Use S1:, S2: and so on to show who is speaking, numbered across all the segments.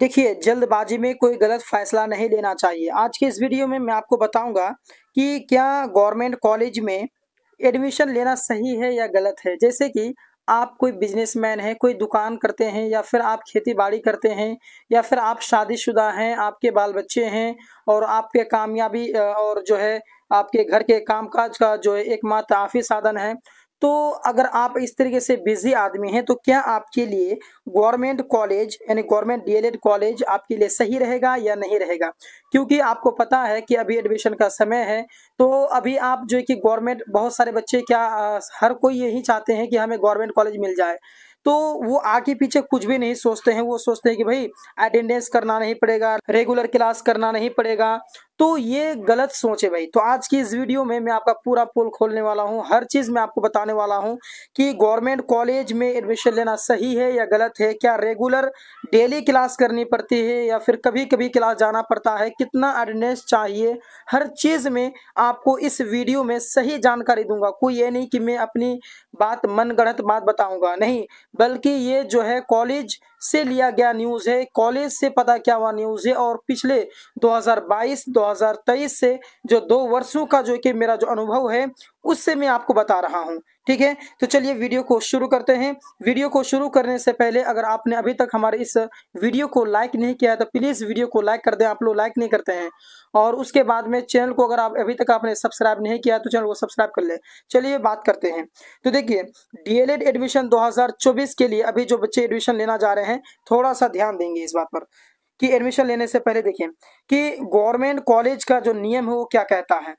S1: देखिए जल्दबाजी में कोई गलत फैसला नहीं लेना चाहिए आज के इस वीडियो में मैं आपको बताऊंगा कि क्या गवर्नमेंट कॉलेज में एडमिशन लेना सही है या गलत है जैसे कि आप कोई बिजनेसमैन हैं कोई दुकान करते हैं या फिर आप खेती बाड़ी करते हैं या फिर आप शादीशुदा हैं आपके बाल बच्चे हैं और आपके कामयाबी और जो है आपके घर के कामकाज का जो है एकमात्र आफी साधन है तो अगर आप इस तरीके से बिजी आदमी हैं तो क्या आपके लिए गवर्नमेंट कॉलेज यानी गवर्नमेंट डीएलएड कॉलेज आपके लिए सही रहेगा या नहीं रहेगा क्योंकि आपको पता है कि अभी एडमिशन का समय है तो अभी आप जो है कि गवर्नमेंट बहुत सारे बच्चे क्या हर कोई यही चाहते हैं कि हमें गवर्नमेंट कॉलेज मिल जाए तो वो आगे पीछे कुछ भी नहीं सोचते हैं वो सोचते हैं कि भाई अटेंडेंस करना नहीं पड़ेगा रेगुलर क्लास करना नहीं पड़ेगा तो ये गलत सोच है भाई तो आज की इस वीडियो में मैं आपका पूरा पोल खोलने वाला हूँ हर चीज़ मैं आपको बताने वाला हूँ कि गवर्नमेंट कॉलेज में एडमिशन लेना सही है या गलत है क्या रेगुलर डेली क्लास करनी पड़ती है या फिर कभी कभी क्लास जाना पड़ता है कितना अटेंडेंस चाहिए हर चीज़ में आपको इस वीडियो में सही जानकारी दूंगा कोई ये नहीं कि मैं अपनी बात मनगढ़ंत बात बताऊंगा नहीं बल्कि ये जो है कॉलेज से लिया गया न्यूज है कॉलेज से पता क्या हुआ न्यूज है और पिछले 2022 2023 से जो दो वर्षों का जो कि मेरा जो अनुभव है उससे मैं आपको बता रहा हूँ ठीक है तो चलिए वीडियो को शुरू करते हैं वीडियो को शुरू करने से पहले अगर आपने अभी तक हमारे इस वीडियो को लाइक नहीं किया है तो प्लीज़ वीडियो को लाइक कर दें आप लोग लाइक नहीं करते हैं और उसके बाद में चैनल को अगर आप अभी तक आपने सब्सक्राइब नहीं किया तो चैनल को सब्सक्राइब कर ले चलिए बात करते हैं तो देखिए डीएलएड एडमिशन चौबीस के लिए अभी जो बच्चे एडमिशन लेना जा रहे हैं थोड़ा सा ध्यान देंगे इस बात पर कि एडमिशन लेने से पहले देखिए कि गवर्नमेंट कॉलेज का जो नियम है वो क्या कहता है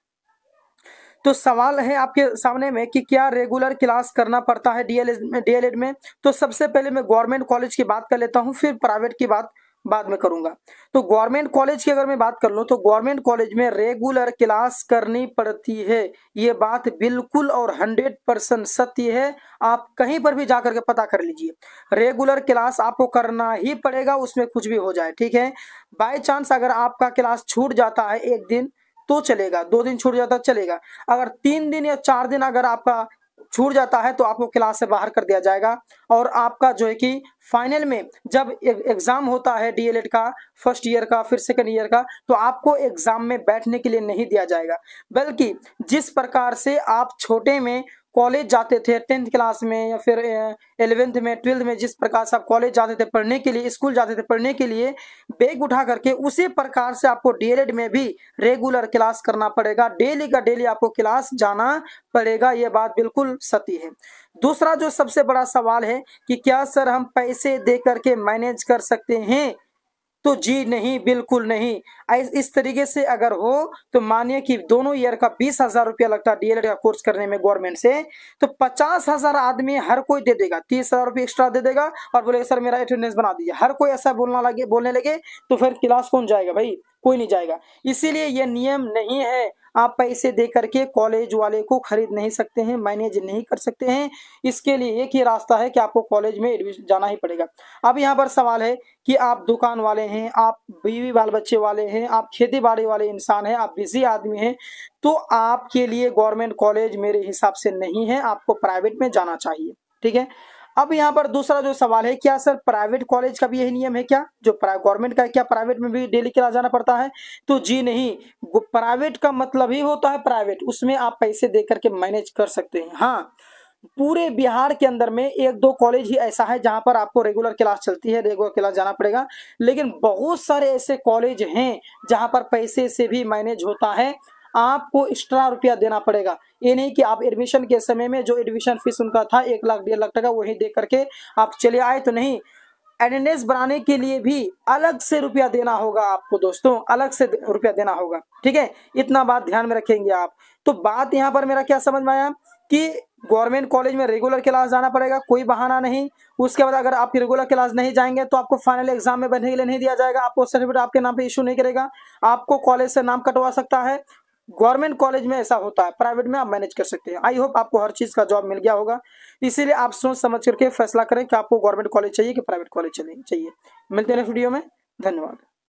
S1: तो सवाल है आपके सामने में कि क्या रेगुलर क्लास करना पड़ता है डीएलएड में डीएलएड में तो सबसे पहले मैं गवर्नमेंट कॉलेज की बात कर लेता हूँ फिर प्राइवेट की बात बाद में करूंगा तो गवर्नमेंट कॉलेज की अगर मैं बात कर लूँ तो गवर्नमेंट कॉलेज में रेगुलर क्लास करनी पड़ती है ये बात बिल्कुल और हंड्रेड परसेंट सत्य है आप कहीं पर भी जा करके पता कर लीजिए रेगुलर क्लास आपको करना ही पड़ेगा उसमें कुछ भी हो जाए ठीक है बाय चांस अगर आपका क्लास छूट जाता है एक दिन तो चलेगा दो दिन छूट जाता तो चलेगा अगर तीन दिन या चार दिन अगर आपका छूट जाता है तो आपको क्लास से बाहर कर दिया जाएगा और आपका जो है कि फाइनल में जब एग्ज़ाम होता है डीएलएड का फर्स्ट ईयर का फिर सेकंड ईयर का तो आपको एग्ज़ाम में बैठने के लिए नहीं दिया जाएगा बल्कि जिस प्रकार से आप छोटे में कॉलेज जाते थे टेंथ क्लास में या फिर एलेवेंथ में ट्वेल्थ में जिस प्रकार से आप कॉलेज जाते थे पढ़ने के लिए स्कूल जाते थे पढ़ने के लिए बैग उठा करके उसी प्रकार से आपको डीएलएड में भी रेगुलर क्लास करना पड़ेगा डेली का डेली आपको क्लास जाना पड़ेगा ये बात बिल्कुल सती है दूसरा जो सबसे बड़ा सवाल है कि क्या सर हम पैसे दे करके मैनेज कर सकते हैं तो जी नहीं बिल्कुल नहीं इस तरीके से अगर हो तो मानिए कि दोनों ईयर का बीस हजार रुपया लगता है डीएलएड का कोर्स करने में गवर्नमेंट से तो पचास हजार आदमी हर कोई दे देगा तीस हजार रुपये एक्स्ट्रा दे देगा और बोलेगा सर मेरा अटेंडेंस बना दीजिए हर कोई ऐसा बोलना लगे बोलने लगे तो फिर क्लास कौन जाएगा भाई कोई नहीं जाएगा इसीलिए यह नियम नहीं है आप पैसे दे करके कॉलेज वाले को खरीद नहीं सकते हैं मैनेज नहीं कर सकते हैं इसके लिए एक ही रास्ता है कि आपको कॉलेज में एडमिशन जाना ही पड़ेगा अब यहाँ पर सवाल है कि आप दुकान वाले हैं आप बीवी बाल बच्चे वाले हैं आप खेती बाड़ी वाले इंसान हैं आप बिजी आदमी हैं तो आपके लिए गवर्नमेंट कॉलेज मेरे हिसाब से नहीं है आपको प्राइवेट में जाना चाहिए ठीक है अब यहाँ पर दूसरा जो सवाल है क्या सर प्राइवेट कॉलेज का भी यही नियम है क्या जो गवर्नमेंट का क्या प्राइवेट में भी डेली क्लास जाना पड़ता है तो जी नहीं प्राइवेट का मतलब ही होता है प्राइवेट उसमें आप पैसे दे करके मैनेज कर सकते हैं हाँ पूरे बिहार के अंदर में एक दो कॉलेज ही ऐसा है जहां पर आपको रेगुलर क्लास चलती है रेगुलर क्लास जाना पड़ेगा लेकिन बहुत सारे ऐसे कॉलेज हैं जहां पर पैसे से भी मैनेज होता है आपको एक्स्ट्रा रुपया देना पड़ेगा ये नहीं कि आप एडमिशन के समय में जो एडमिशन फीस उनका था एक लाख डेढ़ लाख टका वही दे करके आप चले आए तो नहीं अटेंडेंस बनाने के लिए भी अलग से रुपया देना होगा आपको दोस्तों अलग से रुपया देना होगा ठीक है इतना बात ध्यान में रखेंगे आप तो बात यहाँ पर मेरा क्या समझ में आया कि गवर्नमेंट कॉलेज में रेगुलर क्लास जाना पड़ेगा कोई बहाना नहीं उसके बाद अगर आप रेगुलर क्लास नहीं जाएंगे तो आपको फाइनल एग्जाम में बैठने के लिए नहीं दिया जाएगा आपको सर्टिफिकेट आपके नाम पे इशू नहीं करेगा आपको कॉलेज से नाम कटवा सकता है गवर्नमेंट कॉलेज में ऐसा होता है प्राइवेट में आप मैनेज कर सकते हैं आई होप आपको हर चीज़ का जॉब मिल गया होगा इसीलिए आप सोच समझ करके फैसला करें कि आपको गवर्नमेंट कॉलेज चाहिए कि प्राइवेट कॉलेज चाहिए मिलते हैं वीडियो में धन्यवाद